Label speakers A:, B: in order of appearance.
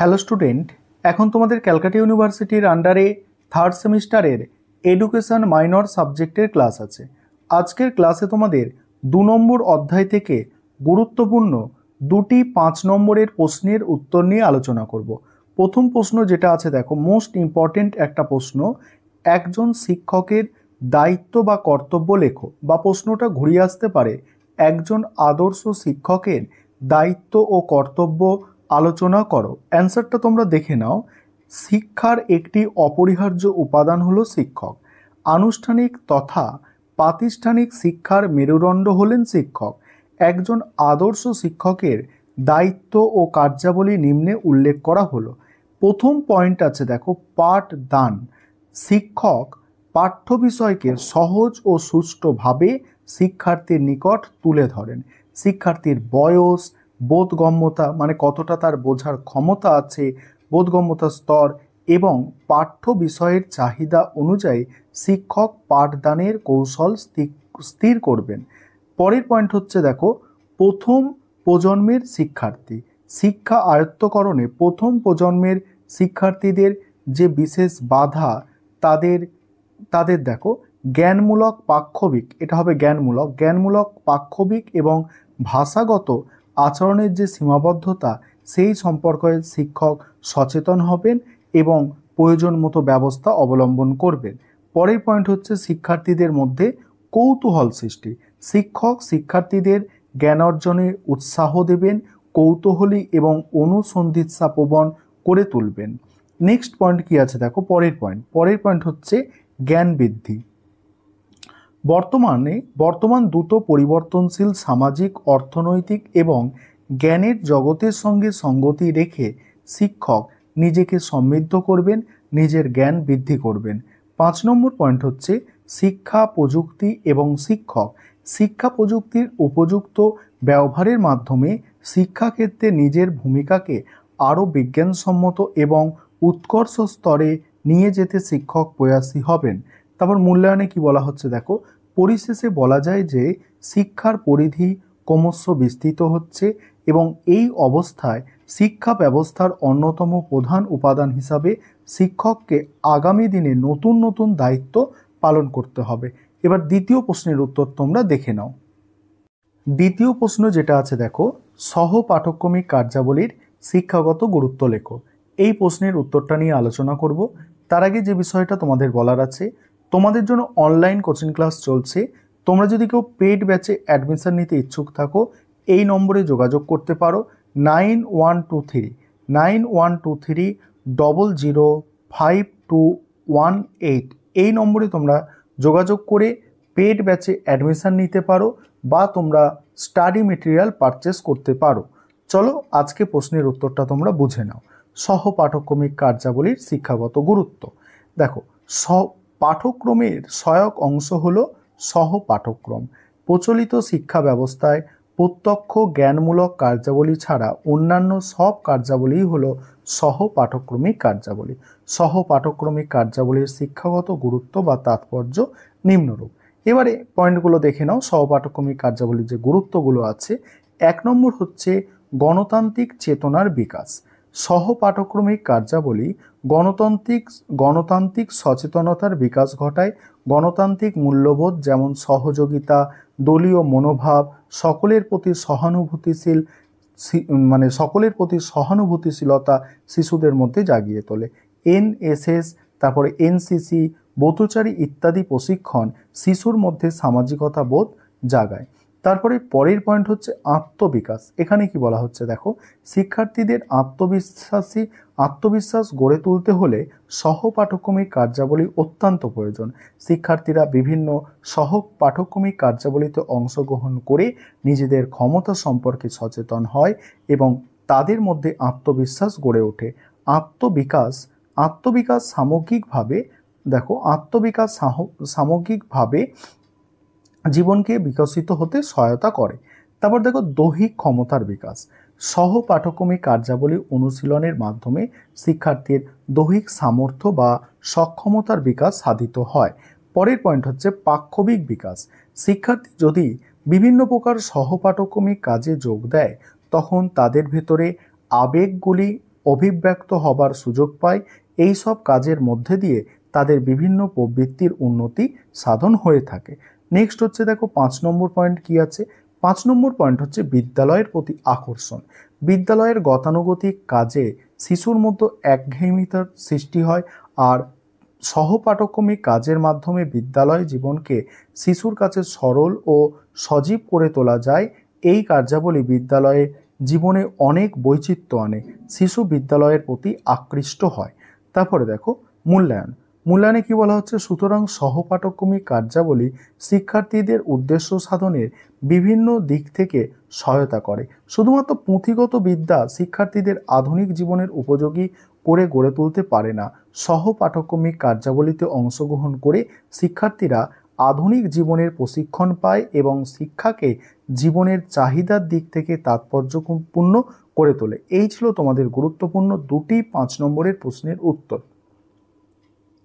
A: hello student এখন তোমাদের ক্যালকাটা ইউনিভার্সিটির আন্ডারে থার্ড সেমিস্টারের এডুকেশন মাইনর সাবজেক্টের ক্লাস আছে আজকের ক্লাসে তোমাদের দু নম্বর অধ্যায় থেকে গুরুত্বপূর্ণ দুটি পাঁচ নম্বরের প্রশ্নের উত্তর নিয়ে আলোচনা করব প্রথম প্রশ্ন যেটা আছে দেখো মোস্ট ইম্পর্টেন্ট একটা প্রশ্ন একজন শিক্ষকের দায়িত্ব বা কর্তব্য লেখো বা প্রশ্নটা ঘুরিয়ে আসতে পারে একজন আদর্শ শিক্ষকের দায়িত্ব ও কর্তব্য আলোচনা করো অ্যান্সারটা তোমরা দেখে নাও শিক্ষার একটি অপরিহার্য উপাদান হলো শিক্ষক আনুষ্ঠানিক তথা প্রাতিষ্ঠানিক শিক্ষার মেরুদণ্ড হলেন শিক্ষক একজন আদর্শ শিক্ষকের দায়িত্ব ও কার্যাবলী নিম্নে উল্লেখ করা হলো প্রথম পয়েন্ট আছে দেখো পাঠ দান শিক্ষক পাঠ্য বিষয়কে সহজ ও সুষ্ঠুভাবে শিক্ষার্থীর নিকট তুলে ধরেন শিক্ষার্থীর বয়স বোধগম্যতা মানে কতটা তার বোঝার ক্ষমতা আছে বোধগম্যতা স্তর এবং পাঠ্য বিষয়ের চাহিদা অনুযায়ী শিক্ষক পাঠদানের কৌশল স্থির করবেন পরের পয়েন্ট হচ্ছে দেখো প্রথম প্রজন্মের শিক্ষার্থী শিক্ষা আয়ত্তকরণে প্রথম প্রজন্মের শিক্ষার্থীদের যে বিশেষ বাধা তাদের তাদের দেখো জ্ঞানমূলক পাক্ষবিক এটা হবে জ্ঞানমূলক জ্ঞানমূলক পাক্ষবিক এবং ভাষাগত আচরণের যে সীমাবদ্ধতা সেই সম্পর্কে শিক্ষক সচেতন হবেন এবং প্রয়োজন মতো ব্যবস্থা অবলম্বন করবেন পরের পয়েন্ট হচ্ছে শিক্ষার্থীদের মধ্যে কৌতূহল সৃষ্টি শিক্ষক শিক্ষার্থীদের জ্ঞান অর্জনে উৎসাহ দেবেন কৌতূহলী এবং অনুসন্ধিৎসা প্রবণ করে তুলবেন নেক্সট পয়েন্ট কি আছে দেখো পরের পয়েন্ট পরের পয়েন্ট হচ্ছে জ্ঞান বৃদ্ধি বর্তমানে বর্তমান দ্রুত পরিবর্তনশীল সামাজিক অর্থনৈতিক এবং জ্ঞানের জগতের সঙ্গে সঙ্গতি রেখে শিক্ষক নিজেকে সমৃদ্ধ করবেন নিজের জ্ঞান বৃদ্ধি করবেন পাঁচ নম্বর পয়েন্ট হচ্ছে শিক্ষা প্রযুক্তি এবং শিক্ষক শিক্ষা প্রযুক্তির উপযুক্ত ব্যবহারের মাধ্যমে শিক্ষাক্ষেত্রে নিজের ভূমিকাকে আরও বিজ্ঞানসম্মত এবং উৎকর্ষ স্তরে নিয়ে যেতে শিক্ষক প্রয়াসী হবেন তারপর মূল্যায়নে কি বলা হচ্ছে দেখো পরিশেষে বলা যায় যে শিক্ষার পরিধি ক্রমশ বিস্তৃত হচ্ছে এবং এই অবস্থায় শিক্ষা ব্যবস্থার অন্যতম প্রধান উপাদান হিসাবে শিক্ষককে আগামী দিনে নতুন নতুন দায়িত্ব পালন করতে হবে এবার দ্বিতীয় প্রশ্নের উত্তর তোমরা দেখে নাও দ্বিতীয় প্রশ্ন যেটা আছে দেখো সহ পাঠক্রমিক কার্যাবলীর শিক্ষাগত গুরুত্ব লেখো এই প্রশ্নের উত্তরটা নিয়ে আলোচনা করব তার আগে যে বিষয়টা তোমাদের বলার আছে তোমাদের জন্য অনলাইন কোচিং ক্লাস চলছে তোমরা যদি কেউ পেড ব্যাচে অ্যাডমিশন নিতে ইচ্ছুক থাকো এই নম্বরে যোগাযোগ করতে পারো nine one two three nine one two three double zero five two one eight এই নম্বরে তোমরা যোগাযোগ করে পেড ব্যাচে অ্যাডমিশান নিতে পারো বা তোমরা স্টাডি মেটেরিয়াল পারচেস করতে পারো চলো আজকে প্রশ্নের উত্তরটা তোমরা বুঝে নাও সহ পাঠক্রমিক কার্যাবলীর শিক্ষাগত গুরুত্ব দেখো সহ পাঠক্রমের সহায়ক অংশ হল সহপাঠক্রম প্রচলিত শিক্ষা ব্যবস্থায় প্রত্যক্ষ জ্ঞানমূলক কার্যাবলী ছাড়া অন্যান্য সব কার্যাবলী হল সহপাঠক্রমিক কার্যাবলী সহপাঠক্রমিক কার্যাবলীর শিক্ষাগত গুরুত্ব বা তাৎপর্য নিম্নরূপ এবারে পয়েন্টগুলো দেখে নাও সহপাঠক্রমিক কার্যাবলীর যে গুরুত্বগুলো আছে এক নম্বর হচ্ছে গণতান্ত্রিক চেতনার বিকাশ সহপাঠক্রমিক কার্যাবলী গণতান্ত্রিক গণতান্ত্রিক সচেতনতার বিকাশ ঘটায় গণতান্ত্রিক মূল্যবোধ যেমন সহযোগিতা দলীয় মনোভাব সকলের প্রতি সহানুভূতিশীল মানে সকলের প্রতি সহানুভূতিশীলতা শিশুদের মধ্যে জাগিয়ে তোলে এনএসএস তারপরে এনসিসি ব্রতচারী ইত্যাদি প্রশিক্ষণ শিশুর মধ্যে সামাজিকতা বোধ জাগায় তারপরে পরের পয়েন্ট হচ্ছে আত্মবিকাশ এখানে কি বলা হচ্ছে দেখো শিক্ষার্থীদের আত্মবিশ্বাসী আত্মবিশ্বাস গড়ে তুলতে হলে সহপাঠক্রমিক কার্যাবলী অত্যন্ত প্রয়োজন শিক্ষার্থীরা বিভিন্ন সহ পাঠক্রমিক কার্যাবলীতে অংশগ্রহণ করে নিজেদের ক্ষমতা সম্পর্কে সচেতন হয় এবং তাদের মধ্যে আত্মবিশ্বাস গড়ে ওঠে আত্মবিকাশ আত্মবিকাশ সামগ্রিকভাবে দেখো আত্মবিকাশ সামগ্রিকভাবে জীবনকে বিকশিত হতে সহায়তা করে তারপর দেখো দৈহিক ক্ষমতার বিকাশ সহ পাঠক্রমিক কার্যাবলী অনুশীলনের মাধ্যমে শিক্ষার্থীর দৈহিক সামর্থ্য বা সক্ষমতার বিকাশ সাধিত হয় পরের পয়েন্ট হচ্ছে পাক্ষবিক বিকাশ শিক্ষার্থী যদি বিভিন্ন প্রকার সহপাঠক্রমিক কাজে যোগ দেয় তখন তাদের ভেতরে আবেগগুলি অভিব্যক্ত হবার সুযোগ পায় এইসব কাজের মধ্যে দিয়ে তাদের বিভিন্ন প্রবৃত্তির উন্নতি সাধন হয়ে থাকে নেক্সট হচ্ছে দেখো পাঁচ নম্বর পয়েন্ট কি আছে পাঁচ নম্বর পয়েন্ট হচ্ছে বিদ্যালয়ের প্রতি আকর্ষণ বিদ্যালয়ের গতানুগতিক কাজে শিশুর মধ্যে একঘেয়েমিতার সৃষ্টি হয় আর সহপাঠক্রমিক কাজের মাধ্যমে বিদ্যালয় জীবনকে শিশুর কাছে সরল ও সজীব করে তোলা যায় এই কার্যাবলী বিদ্যালয়ে জীবনে অনেক বৈচিত্র্য আনে শিশু বিদ্যালয়ের প্রতি আকৃষ্ট হয় তারপরে দেখো মূল্যায়ন মূল্যায়নে কি বলা হচ্ছে সুতরাং সহপাঠক্রমিক কার্যাবলী শিক্ষার্থীদের উদ্দেশ্য সাধনের বিভিন্ন দিক থেকে সহায়তা করে শুধুমাত্র পুঁথিগত বিদ্যা শিক্ষার্থীদের আধুনিক জীবনের উপযোগী করে গড়ে তুলতে পারে না সহপাঠক্রমিক কার্যাবলীতে অংশগ্রহণ করে শিক্ষার্থীরা আধুনিক জীবনের প্রশিক্ষণ পায় এবং শিক্ষাকে জীবনের চাহিদার দিক থেকে তাৎপর্যপূর্ণ করে তোলে এই ছিল তোমাদের গুরুত্বপূর্ণ দুটি পাঁচ নম্বরের প্রশ্নের উত্তর